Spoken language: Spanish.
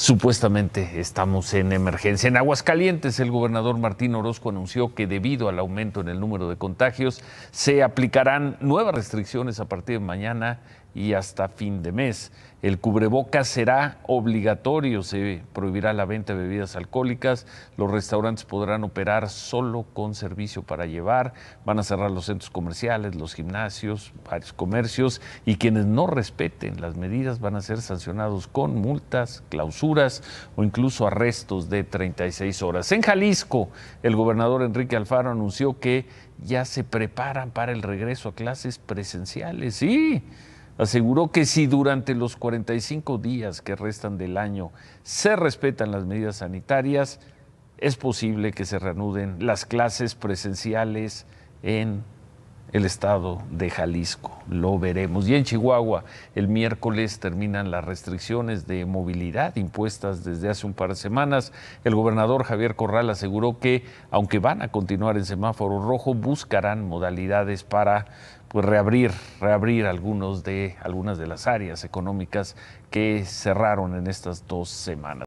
Supuestamente estamos en emergencia. En Aguascalientes, el gobernador Martín Orozco anunció que debido al aumento en el número de contagios, se aplicarán nuevas restricciones a partir de mañana y hasta fin de mes. El cubrebocas será obligatorio, se prohibirá la venta de bebidas alcohólicas, los restaurantes podrán operar solo con servicio para llevar, van a cerrar los centros comerciales, los gimnasios, varios comercios y quienes no respeten las medidas van a ser sancionados con multas, clausuras o incluso arrestos de 36 horas. En Jalisco, el gobernador Enrique Alfaro anunció que ya se preparan para el regreso a clases presenciales. Sí, aseguró que si durante los 45 días que restan del año se respetan las medidas sanitarias, es posible que se reanuden las clases presenciales en el estado de Jalisco. Lo veremos. Y en Chihuahua, el miércoles terminan las restricciones de movilidad impuestas desde hace un par de semanas. El gobernador Javier Corral aseguró que, aunque van a continuar en semáforo rojo, buscarán modalidades para pues, reabrir, reabrir algunos de, algunas de las áreas económicas que cerraron en estas dos semanas.